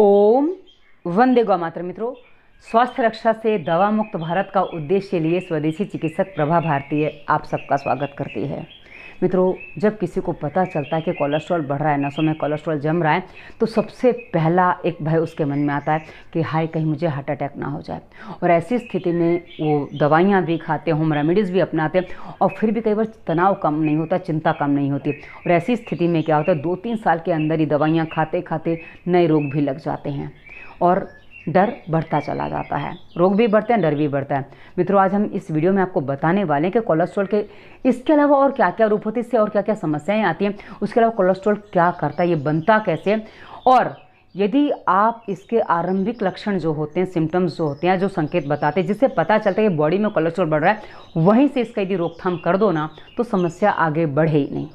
ओम वंदे गौ मात्र मित्रों स्वास्थ्य रक्षा से दवा मुक्त भारत का उद्देश्य लिए स्वदेशी चिकित्सक प्रभा भारती आप सबका स्वागत करती है मित्रों जब किसी को पता चलता है कि कोलेस्ट्रॉल बढ़ रहा है नसों में कोलेस्ट्रॉल जम रहा है तो सबसे पहला एक भय उसके मन में आता है कि हाय कहीं मुझे हार्ट अटैक ना हो जाए और ऐसी स्थिति में वो दवाइयाँ भी खाते होम रेमेडीज़ भी अपनाते और फिर भी कई बार तनाव कम नहीं होता चिंता कम नहीं होती और ऐसी स्थिति में क्या होता है दो तीन साल के अंदर ही दवाइयाँ खाते खाते नए रोग भी लग जाते हैं और डर बढ़ता चला जाता है रोग भी बढ़ते हैं डर भी बढ़ता है मित्रों आज हम इस वीडियो में आपको बताने वाले हैं कि कोलेस्ट्रॉल के इसके अलावा और क्या क्या रूप होते हैं इससे और क्या क्या समस्याएं आती हैं उसके अलावा कोलेस्ट्रॉल क्या करता है ये बनता कैसे और यदि आप इसके आरंभिक लक्षण जो होते हैं सिम्टम्स जो होते हैं जो संकेत बताते हैं जिससे पता चलता है कि बॉडी में कोलेस्ट्रॉल बढ़ रहा है वहीं से इसका यदि रोकथाम कर दो ना तो समस्या आगे बढ़े ही नहीं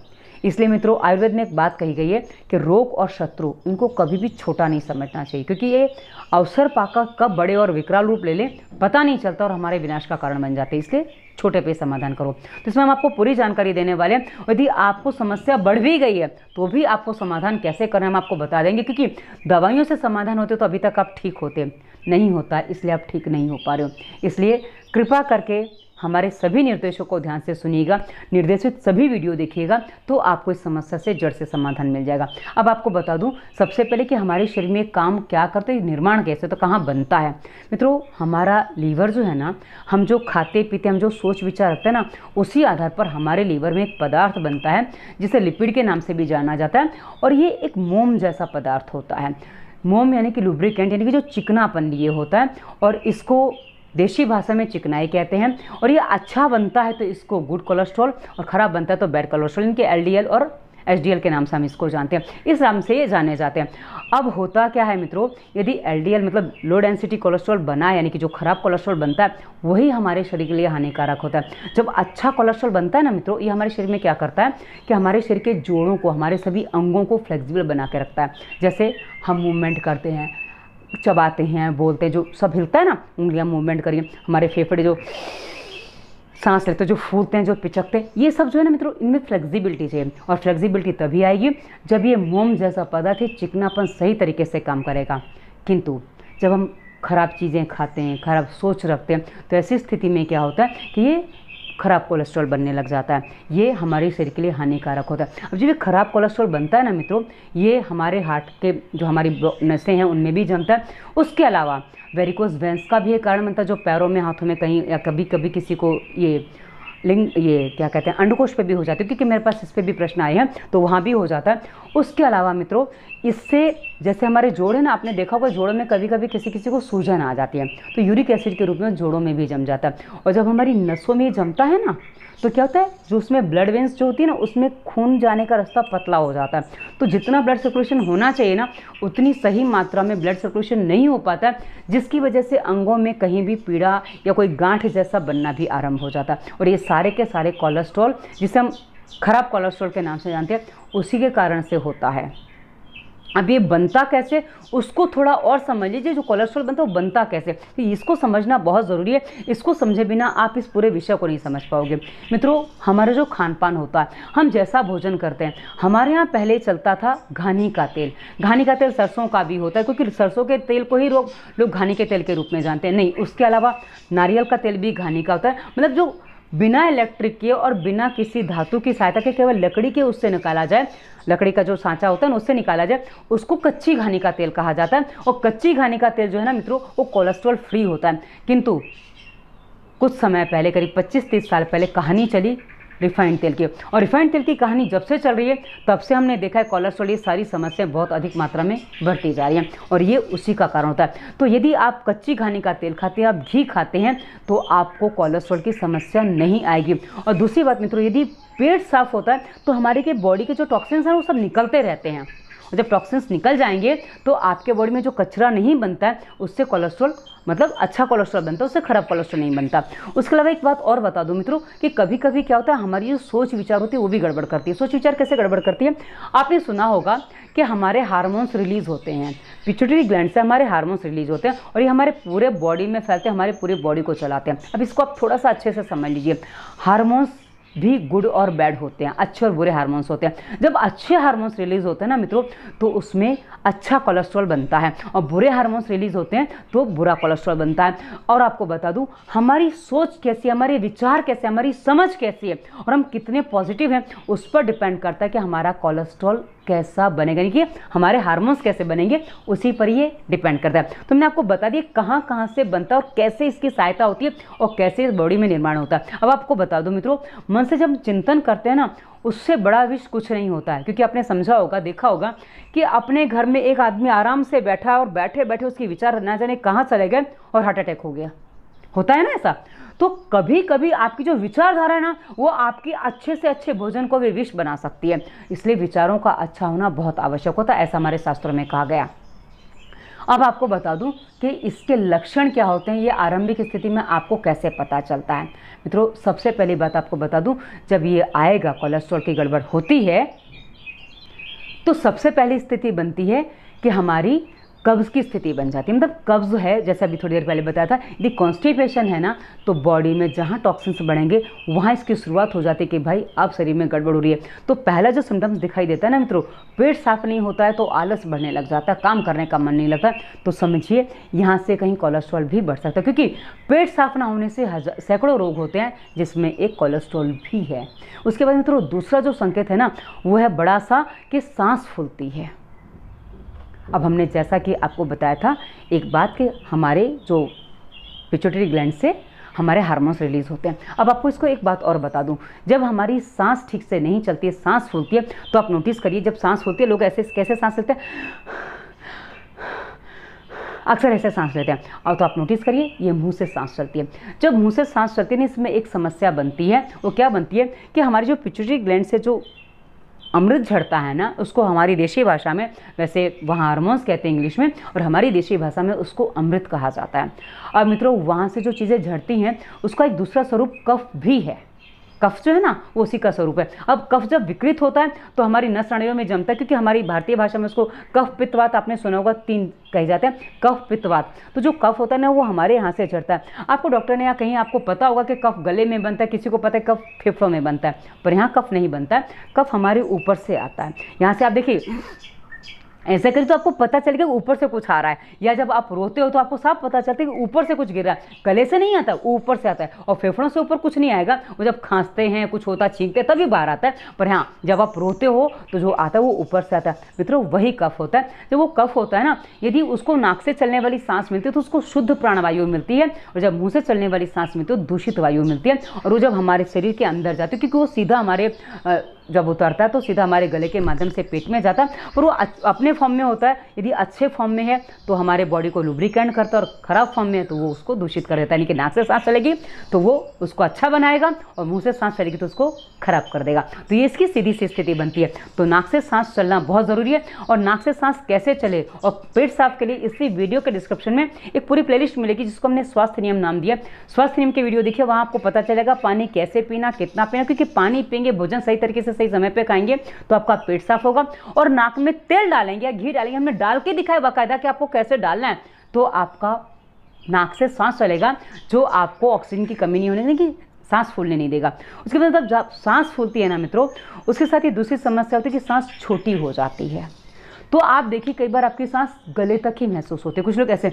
इसलिए मित्रों आयुर्वेद में एक बात कही गई है कि रोग और शत्रु इनको कभी भी छोटा नहीं समझना चाहिए क्योंकि ये अवसर पाकर कब बड़े और विकराल रूप ले लें पता नहीं चलता और हमारे विनाश का कारण बन जाते हैं इसलिए छोटे पे समाधान करो तो इसमें हम आपको पूरी जानकारी देने वाले हैं यदि आपको समस्या बढ़ भी गई है तो भी आपको समाधान कैसे करना हम आपको बता देंगे क्योंकि दवाइयों से समाधान होते तो अभी तक आप ठीक होते नहीं होता इसलिए आप ठीक नहीं हो पा रहे हो इसलिए कृपा करके हमारे सभी निर्देशों को ध्यान से सुनिएगा निर्देशित सभी वीडियो देखिएगा तो आपको इस समस्या से जड़ से समाधान मिल जाएगा अब आपको बता दूँ सबसे पहले कि हमारे शरीर में काम क्या करते हैं निर्माण कैसे तो कहाँ बनता है मित्रों हमारा लीवर जो है ना हम जो खाते पीते हम जो सोच विचार रखते हैं ना उसी आधार पर हमारे लीवर में एक पदार्थ बनता है जिसे लिपिड के नाम से भी जाना जाता है और ये एक मोम जैसा पदार्थ होता है मोम यानी कि लुब्रिकेंट यानी कि जो चिकनापन लिए होता है और इसको देशी भाषा में चिकनाई कहते हैं और ये अच्छा बनता है तो इसको गुड कोलेस्ट्रॉल और ख़राब बनता है तो बैड कोलेस्ट्रॉल इनके एल और एच के नाम से हम इसको जानते हैं इस नाम से ये जाने जाते हैं अब होता क्या है मित्रों यदि एल मतलब लो डेंसिटी कोलेस्ट्रॉल बना यानी कि जो ख़राब कोलेस्ट्रॉल बनता है वही हमारे शरीर के लिए हानिकारक होता है जब अच्छा कोलेस्ट्रॉल बनता है ना मित्रों ये हमारे शरीर में क्या करता है कि हमारे शरीर के जोड़ों को हमारे सभी अंगों को फ्लेक्सिबल बना के रखता है जैसे हम मूवमेंट करते हैं चबाते हैं बोलते हैं जो सब हिलता है ना उंगलियां मूवमेंट करिए हमारे फेफड़े जो सांस लेते जो फूलते हैं जो पिचकते हैं ये सब जो है ना मित्रों इनमें फ्लेक्सिबिलिटी चाहिए और फ्लेक्सिबिलिटी तभी आएगी जब ये मोम जैसा पदार्थ है चिकनापन सही तरीके से काम करेगा किंतु जब हम खराब चीज़ें खाते हैं खराब सोच रखते हैं तो ऐसी स्थिति में क्या होता है कि ये ख़राब कोलेस्ट्रॉल बनने लग जाता है ये हमारे शरीर के लिए हानिकारक होता है अब जब ये ख़राब कोलेस्ट्रॉल बनता है ना मित्रों ये हमारे हार्ट के जो हमारी नसें हैं उनमें भी जमता है उसके अलावा वेरिकोस वेंस का भी एक कारण बनता है जो पैरों में हाथों में कहीं या कभी कभी किसी को ये लिंग ये क्या कहते हैं अंडकोश पे भी हो जाती है क्योंकि मेरे पास इस पर भी प्रश्न आए हैं तो वहाँ भी हो जाता है उसके अलावा मित्रों इससे जैसे हमारे जोड़े ना आपने देखा होगा जोड़ों में कभी कभी किसी किसी को सूजन आ जाती है तो यूरिक एसिड के रूप में जोड़ों में भी जम जाता है और जब हमारी नसों में जमता है ना तो क्या होता है जो उसमें ब्लड वेंस जो होती है ना उसमें खून जाने का रास्ता पतला हो जाता है तो जितना ब्लड सर्कुलेशन होना चाहिए ना उतनी सही मात्रा में ब्लड सर्कुलेशन नहीं हो पाता है जिसकी वजह से अंगों में कहीं भी पीड़ा या कोई गांठ जैसा बनना भी आरंभ हो जाता है और ये सारे के सारे कोलेस्ट्रॉल जिसे हम खराब कोलेस्ट्रॉल के नाम से जानते हैं उसी के कारण से होता है अब ये बनता कैसे उसको थोड़ा और समझ लीजिए जो कोलेस्ट्रॉल बनता है वो बनता कैसे तो इसको समझना बहुत ज़रूरी है इसको समझे बिना आप इस पूरे विषय को नहीं समझ पाओगे मित्रों हमारा जो खान पान होता है हम जैसा भोजन करते हैं हमारे यहाँ पहले चलता था घानी का तेल घानी का तेल सरसों का भी होता है क्योंकि सरसों के तेल को ही लोग घानी के तेल के रूप में जानते हैं नहीं उसके अलावा नारियल का तेल भी घानी का होता है मतलब जो बिना इलेक्ट्रिक के और बिना किसी धातु की सहायता के केवल लकड़ी के उससे निकाला जाए लकड़ी का जो सांचा होता है ना उससे निकाला जाए उसको कच्ची घानी का तेल कहा जाता है और कच्ची घानी का तेल जो है ना मित्रों वो कोलेस्ट्रॉल फ्री होता है किंतु कुछ समय पहले करीब 25-30 साल पहले कहानी चली रिफाइंड तेल की और रिफाइंड तेल की कहानी जब से चल रही है तब से हमने देखा है कोलेस्ट्रॉल ये सारी समस्याएं बहुत अधिक मात्रा में बढ़ती जा रही हैं और ये उसी का कारण होता है तो यदि आप कच्ची घाने का तेल खाते हैं आप घी खाते हैं तो आपको कोलेस्ट्रॉल की समस्या नहीं आएगी और दूसरी बात मित्रों यदि पेट साफ होता है तो हमारे के बॉडी के जो टॉक्सिन्स हैं वो सब निकलते रहते हैं जब टॉक्सिन्स निकल जाएंगे तो आपके बॉडी में जो कचरा नहीं बनता है उससे कोलेस्ट्रॉल मतलब अच्छा कोलेस्ट्रॉल बनता है उससे ख़राब कोलेस्ट्रॉल नहीं बनता उसके अलावा एक बात और बता दूँ मित्रों कि कभी कभी क्या होता है हमारी जो सोच विचार होती है वो भी गड़बड़ करती है सोच विचार कैसे गड़बड़ करती है आपने सुना होगा कि हमारे हार्मोन्स रिलीज़ होते हैं पिचुटरी ग्लैंड से हमारे हार्मोन्स रिलीज़ होते हैं और ये हमारे पूरे बॉडी में फैलते हैं हमारे पूरे बॉडी को चलाते हैं अब इसको आप थोड़ा सा अच्छे से समझ लीजिए हार्मोन्स भी गुड और बैड होते हैं अच्छे और बुरे हार्मोन्स होते हैं जब अच्छे हार्मोन्स रिलीज़ होते हैं ना मित्रों तो उसमें अच्छा कोलेस्ट्रॉल बनता है और बुरे हार्मोन्स रिलीज़ होते हैं तो बुरा कोलेस्ट्रॉल बनता है और आपको बता दूँ हमारी सोच कैसी है हमारे विचार कैसे हमारी समझ कैसी है और हम कितने पॉजिटिव हैं उस पर डिपेंड करता है कि हमारा कोलेस्ट्रॉल कैसा बनेगा यानी कि हमारे हार्मोन्स कैसे बनेंगे उसी पर ये डिपेंड करता है तो मैंने आपको बता दिया कहाँ कहाँ से बनता है और कैसे इसकी सहायता होती है और कैसे इस बॉडी में निर्माण होता है अब आपको बता दूँ मित्रों मन से जब चिंतन करते हैं ना उससे बड़ा विष कुछ नहीं होता है क्योंकि आपने समझा होगा देखा होगा कि अपने घर में एक आदमी आराम से बैठा और बैठे बैठे उसकी विचार ना जाने कहाँ चले गए और हार्ट अटैक हो गया होता है ना ऐसा तो कभी कभी आपकी जो विचारधारा है ना वो आपकी अच्छे से अच्छे भोजन को भी विष बना सकती है इसलिए विचारों का अच्छा होना बहुत आवश्यक होता है ऐसा हमारे शास्त्रों में कहा गया अब आपको बता दूं कि इसके लक्षण क्या होते हैं ये आरंभिक स्थिति में आपको कैसे पता चलता है मित्रों सबसे पहली बात आपको बता दूं जब ये आएगा कोलेस्ट्रॉल की गड़बड़ होती है तो सबसे पहली स्थिति बनती है कि हमारी कब्ज़ की स्थिति बन जाती है मतलब कब्ज़ है जैसे अभी थोड़ी देर पहले बताया था यदि कॉन्स्टिपेशन है ना तो बॉडी में जहाँ टॉक्सिन्स बढ़ेंगे वहाँ इसकी शुरुआत हो जाती है कि भाई आप शरीर में गड़बड़ हो रही है तो पहला जो सिम्टम्स दिखाई देता है ना मित्रों पेट साफ नहीं होता है तो आलस बढ़ने लग जाता है काम करने का मन नहीं लगता तो समझिए यहाँ से कहीं कोलेस्ट्रॉल भी बढ़ सकता है क्योंकि पेट साफ ना होने से सैकड़ों रोग होते हैं जिसमें एक कोलेस्ट्रॉल भी है उसके बाद मित्रों दूसरा जो संकेत है ना वो है बड़ा सा कि सांस फूलती है अब हमने जैसा कि आपको बताया था एक बात कि हमारे जो पिचोटरी ग्लैंड से हमारे हार्मोन्स रिलीज़ होते हैं अब आपको इसको एक बात और बता दूं जब हमारी सांस ठीक से नहीं चलती है सांस फूलती है तो आप नोटिस करिए जब सांस फूलती है लोग ऐसे कैसे सांस लेते हैं अक्सर ऐसे सांस लेते हैं और तो आप नोटिस करिए ये मुंह से सांस चलती है जब मुंह से सांस चलती है ना इसमें एक समस्या बनती है वो क्या बनती है कि हमारी जो पिचुटरी ग्लैंड से जो अमृत झड़ता है ना उसको हमारी देशी भाषा में वैसे वहाँ हारमोन्स कहते हैं इंग्लिश में और हमारी देशी भाषा में उसको अमृत कहा जाता है और मित्रों वहाँ से जो चीज़ें झड़ती हैं उसका एक दूसरा स्वरूप कफ भी है कफ जो है ना वो उसी का स्वरूप है अब कफ जब विकृत होता है तो हमारी नसणियों में जमता है क्योंकि हमारी भारतीय भाषा में उसको कफ पित्तवात आपने सुना होगा तीन कहे जाते हैं कफ पित्तवात तो जो कफ होता है ना वो हमारे यहाँ से चढ़ता है आपको डॉक्टर ने यहाँ कहीं आपको पता होगा कि कफ गले में बनता है किसी को पता है कफ फेफड़ों में बनता है पर यहाँ कफ नहीं बनता है कफ हमारे ऊपर से आता है यहाँ से आप देखिए ऐसे करें तो आपको पता चल गया ऊपर से कुछ आ रहा है या जब आप रोते हो तो आपको साफ पता चलता है कि ऊपर से कुछ गिर रहा है गले से नहीं आता ऊपर से आता है और फेफड़ों से ऊपर कुछ नहीं आएगा वो जब खांसते हैं कुछ होता छींकते हैं तभी बाहर आता है पर हाँ जब आप रोते हो तो जो आता है वो ऊपर से आता है मित्रों वही कफ होता है जब वो कफ होता है ना यदि उसको नाक से चलने वाली सांस मिलती है तो उसको शुद्ध प्राणवायु मिलती है और जब मुँह से चलने वाली सांस मिलती है तो दूषित वायु मिलती है और वो जब हमारे शरीर के अंदर जाती है क्योंकि वो सीधा हमारे जब उतरता है तो सीधा हमारे गले के माध्यम से पेट में जाता है और वो अपने फॉर्म में होता है यदि अच्छे फॉर्म में है तो हमारे बॉडी को लुब्रिकेंट करता है और ख़राब फॉर्म में है तो वो उसको दूषित कर देता है यानी कि नाक से सांस चलेगी तो वो उसको अच्छा बनाएगा और मुँह से सांस चलेगी तो उसको ख़राब कर देगा तो ये इसकी सीधी सी स्थिति बनती है तो नाक से सांस चलना बहुत ज़रूरी है और नाक से सांस कैसे चले और पेट साफ के लिए इसी वीडियो के डिस्क्रिप्शन में एक पूरी प्ले मिलेगी जिसको हमने स्वास्थ्य नियम नाम दिया स्वास्थ्य नियम की वीडियो देखिए वहाँ आपको पता चलेगा पानी कैसे पीना कितना पीना क्योंकि पानी पीएंगे भोजन सही तरीके से सही समय पर खाएंगे तो आपका पेट साफ होगा और नाक में तेल डालेंगे या घी डालेंगे हमने डाल के दिखाया बाकायदा कि आपको कैसे डालना है तो आपका नाक से सांस चलेगा जो आपको ऑक्सीजन की कमी नहीं होने देगी सांस फूलने नहीं देगा उसके बाद जब जब सांस फूलती है ना मित्रों उसके साथ ये दूसरी समस्या होती है कि सांस छोटी हो जाती है तो आप देखिए कई बार आपकी सांस गले तक ही महसूस होती है कुछ लोग ऐसे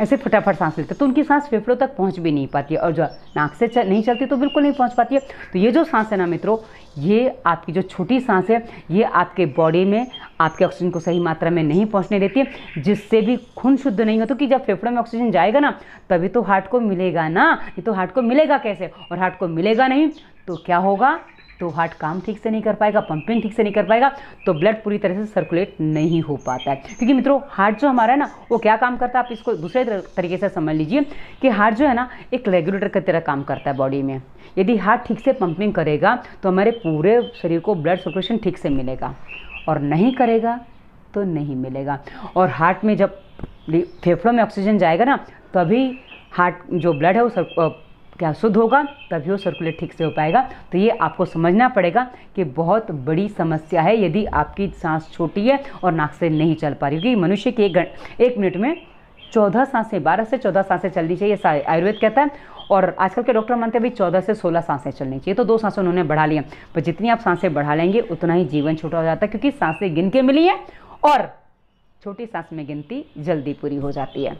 ऐसे फटाफट सांस लेते तो उनकी सांस फेफड़ों तक पहुँच भी नहीं पाती है और जो नाक से चल, नहीं चलती तो बिल्कुल नहीं पहुँच पाती है तो ये जो सांस है ना मित्रों ये आपकी जो छोटी सांस है ये आपके बॉडी में आपके ऑक्सीजन को सही मात्रा में नहीं पहुँचने देती है जिससे भी खून शुद्ध नहीं होता तो कि जब फेफड़ों में ऑक्सीजन जाएगा ना तभी तो हार्ट को मिलेगा ना ये तो हार्ट को मिलेगा कैसे और हार्ट को मिलेगा नहीं तो क्या होगा तो हार्ट काम ठीक से नहीं कर पाएगा पंपिंग ठीक से नहीं कर पाएगा तो ब्लड पूरी तरह से सर्कुलेट नहीं हो पाता है क्योंकि मित्रों हार्ट जो हमारा है ना वो क्या काम करता है आप इसको दूसरे तरीके से समझ लीजिए कि हार्ट जो है ना एक रेगुलेटर की तरह काम करता है बॉडी में यदि हार्ट ठीक से पंपिंग करेगा तो हमारे पूरे शरीर को ब्लड सर्कुलेशन ठीक से मिलेगा और नहीं करेगा तो नहीं मिलेगा और हार्ट में जब फेफड़ों में ऑक्सीजन जाएगा ना तभी हार्ट जो ब्लड है वो क्या शुद्ध होगा तभी वो सर्कुलेट ठीक से हो पाएगा तो ये आपको समझना पड़ेगा कि बहुत बड़ी समस्या है यदि आपकी सांस छोटी है और नाक से नहीं चल पा रही क्योंकि मनुष्य के एक घंट एक मिनट में चौदह सांसें बारह से चौदह सांसें चलनी चाहिए आयुर्वेद कहता है और आजकल के डॉक्टर मानते हैं भाई चौदह से सोलह सांसें चलनी चाहिए तो दो सांसें उन्होंने बढ़ा लिया पर जितनी आप सांसें बढ़ा लेंगे उतना ही जीवन छोटा हो जाता है क्योंकि सांसें गिन के मिली है और छोटी सांस में गिनती जल्दी पूरी हो जाती है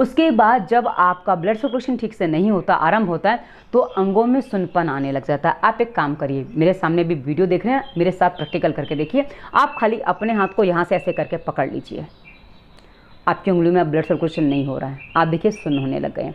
उसके बाद जब आपका ब्लड सर्कुलेशन ठीक से नहीं होता आरंभ होता है तो अंगों में सुनपन आने लग जाता है आप एक काम करिए मेरे सामने भी वीडियो देख रहे हैं मेरे साथ प्रैक्टिकल करके देखिए आप खाली अपने हाथ को यहाँ से ऐसे करके पकड़ लीजिए आपकी उंगली में ब्लड सर्कुलेशन नहीं हो रहा है आप देखिए सुन होने लग गए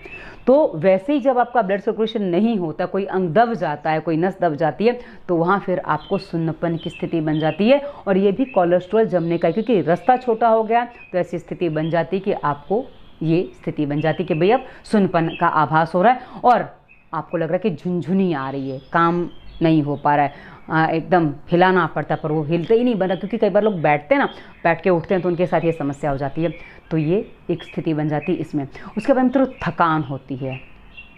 तो वैसे ही जब आपका ब्लड सर्कुलेशन नहीं होता कोई अंग दब जाता है कोई नस दब जाती है तो वहाँ फिर आपको सुन्नपन की स्थिति बन जाती है और ये भी कोलेस्ट्रॉल जमने का क्योंकि रास्ता छोटा हो गया तो ऐसी स्थिति बन जाती है कि आपको ये स्थिति बन जाती कि भाई अब सुनपन का आभास हो रहा है और आपको लग रहा है कि झुनझुनी आ रही है काम नहीं हो पा रहा है एकदम हिलाना पड़ता पर वो हिलते ही नहीं बना क्योंकि कई बार लोग बैठते हैं ना बैठ के उठते हैं तो उनके साथ ये समस्या हो जाती है तो ये एक स्थिति बन जाती है इसमें उसके बाद मित्रों थकान होती है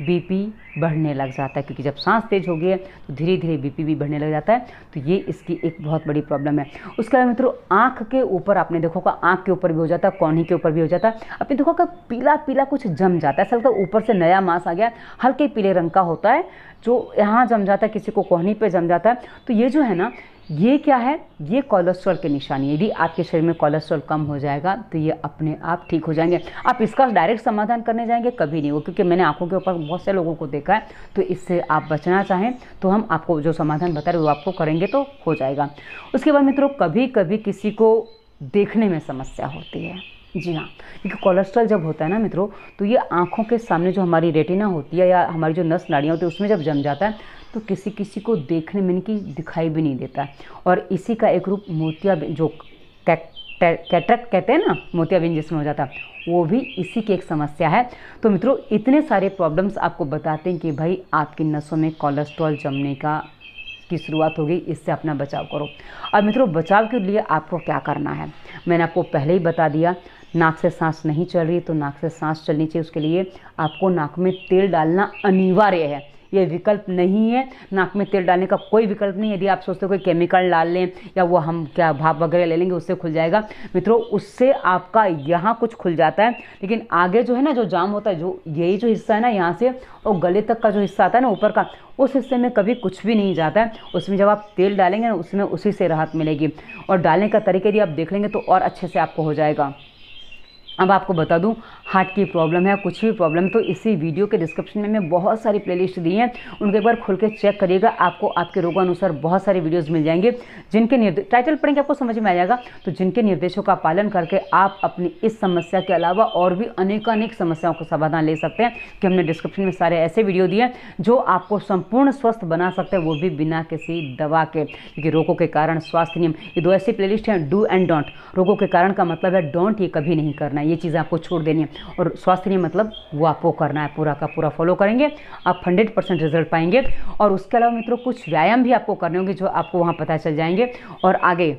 बीपी बढ़ने लग जाता है क्योंकि जब सांस तेज हो गई है तो धीरे धीरे बीपी भी बढ़ने लग जाता है तो ये इसकी एक बहुत बड़ी प्रॉब्लम है उसके अलावा मित्रों आँख के ऊपर आपने देखो का आँख के ऊपर भी हो जाता है कौनी के ऊपर भी हो जाता है आपने का पीला पीला कुछ जम जाता है असल ऊपर से नया मांस आ गया हल्के पीले रंग का होता है जो यहाँ जम जाता है किसी को कोहनी पे जम जाता है तो ये जो है ना ये क्या है ये कोलेस्ट्रॉल की निशानी यदि आपके शरीर में कोलेस्ट्रॉल कम हो जाएगा तो ये अपने आप ठीक हो जाएंगे आप इसका डायरेक्ट समाधान करने जाएंगे कभी नहीं हो क्योंकि मैंने आंखों के ऊपर बहुत से लोगों को देखा है तो इससे आप बचना चाहें तो हम आपको जो समाधान बता रहे वो आपको करेंगे तो हो जाएगा उसके बाद मित्रों कभी कभी किसी को देखने में समस्या होती है जी हाँ क्योंकि कोलेस्ट्रॉल जब होता है ना मित्रों तो ये आँखों के सामने जो हमारी रेटिना होती है या हमारी जो नस नाड़ियाँ होती है उसमें जब जम जाता है तो किसी किसी को देखने में इनकी दिखाई भी नहीं देता और इसी का एक रूप मोतिया जो कैटरक कहते हैं ना मोतियाबिंद जिसमें हो जाता वो भी इसी की एक समस्या है तो मित्रों इतने सारे प्रॉब्लम्स आपको बताते हैं कि भाई आपकी नसों में कोलेस्ट्रॉल जमने का की शुरुआत होगी इससे अपना बचाव करो अब मित्रों बचाव के लिए आपको क्या करना है मैंने आपको पहले ही बता दिया नाक से सांस नहीं चल रही तो नाक से सांस चलनी चाहिए उसके लिए आपको नाक में तेल डालना अनिवार्य है ये विकल्प नहीं है नाक में तेल डालने का कोई विकल्प नहीं यदि आप सोचते हो कोई केमिकल डाल लें या वो हम क्या भाप वगैरह ले लेंगे उससे खुल जाएगा मित्रों उससे आपका यहाँ कुछ खुल जाता है लेकिन आगे जो है ना जो जाम होता है जो यही जो हिस्सा है ना यहाँ से और गले तक का जो हिस्सा आता है ना ऊपर का उस हिस्से में कभी कुछ भी नहीं जाता है उसमें जब आप तेल डालेंगे ना उसमें उसी से राहत मिलेगी और डालने का तरीके यदि आप देख लेंगे तो और अच्छे से आपको हो जाएगा अब आपको बता दूं हार्ट की प्रॉब्लम है कुछ भी प्रॉब्लम तो इसी वीडियो के डिस्क्रिप्शन में मैं बहुत सारी प्लेलिस्ट दी हैं उनके एक बार खुल के चेक करिएगा आपको आपके रोगानुसार बहुत सारे वीडियोस मिल जाएंगे जिनके निर्देश टाइटल पढ़ेंगे आपको समझ में आ जाएगा तो जिनके निर्देशों का पालन करके आप अपनी इस समस्या के अलावा और भी अनेक समस्याओं का समाधान ले सकते हैं कि हमने डिस्क्रिप्शन में सारे ऐसे वीडियो दिए जो आपको संपूर्ण स्वस्थ बना सकते हैं वो भी बिना किसी दवा के क्योंकि रोगों के कारण स्वास्थ्य नियम ये दो ऐसी प्ले हैं डू एंड डोंट रोगों के कारण का मतलब है डोंट ये कभी नहीं करना ये चीज़ें आपको छोड़ देनी है और स्वास्थ्य नहीं मतलब वो आपको करना है पूरा का पूरा फॉलो करेंगे आप हंड्रेड परसेंट रिजल्ट पाएंगे और उसके अलावा मित्रों कुछ व्यायाम भी आपको करने होंगे जो आपको वहाँ पता चल जाएंगे और आगे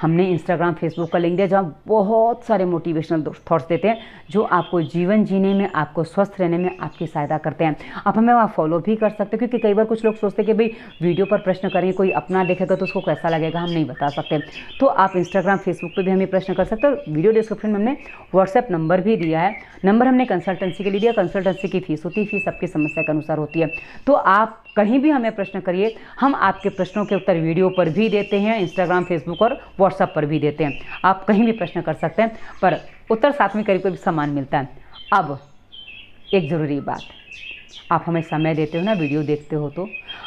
हमने इंस्टाग्राम फेसबुक का लिंक दिया जहाँ बहुत सारे मोटिवेशनल थॉट्स देते हैं जो आपको जीवन जीने में आपको स्वस्थ रहने में आपकी सहायता करते हैं आप हमें वहाँ फॉलो भी कर सकते हो क्योंकि कई बार कुछ लोग सोचते हैं कि भाई वीडियो पर प्रश्न करेंगे कोई अपना देखेगा तो उसको कैसा लगेगा हम नहीं बता सकते तो आप इंस्टाग्राम फेसबुक पर भी हमें प्रश्न कर सकते हो वीडियो डिस्क्रिप्शन में हमने व्हाट्सएप नंबर भी दिया है नंबर हमने कंसल्टेंसी के लिए दिया कंसल्टेंसी की फीस होती है फीस आपकी समस्या के अनुसार होती है तो आप कहीं भी हमें प्रश्न करिए हम आपके प्रश्नों के उत्तर वीडियो पर भी देते हैं इंस्टाग्राम फेसबुक और व्हाट्सअप पर भी देते हैं आप कहीं भी प्रश्न कर सकते हैं पर उत्तर साथ में करीब कोई सम्मान मिलता है अब एक ज़रूरी बात आप हमें समय देते हो ना वीडियो देखते हो तो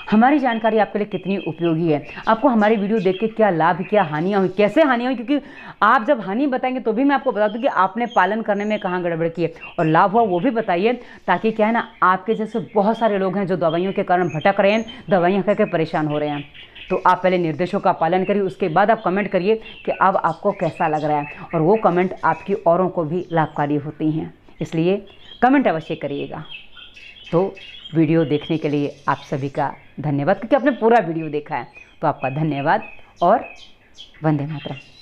हमारी जानकारी आपके लिए कितनी उपयोगी है आपको हमारी वीडियो देख के क्या लाभ क्या हानियाँ हुई कैसे हानियाँ हुई क्योंकि आप जब हानि बताएंगे तो भी मैं आपको बता दूँ कि आपने पालन करने में कहाँ गड़बड़ की है और लाभ हुआ वो भी बताइए ताकि क्या है ना आपके जैसे बहुत सारे लोग हैं जो दवाइयों के कारण भटक रहे हैं दवाइयाँ करके परेशान हो रहे हैं तो आप पहले निर्देशों का पालन करिए उसके बाद आप कमेंट करिए कि अब आपको कैसा लग रहा है और वो कमेंट आपकी औरों को भी लाभकारी होती हैं इसलिए कमेंट अवश्य करिएगा तो वीडियो देखने के लिए आप सभी का धन्यवाद क्योंकि आपने पूरा वीडियो देखा है तो आपका धन्यवाद और वंदे मातरम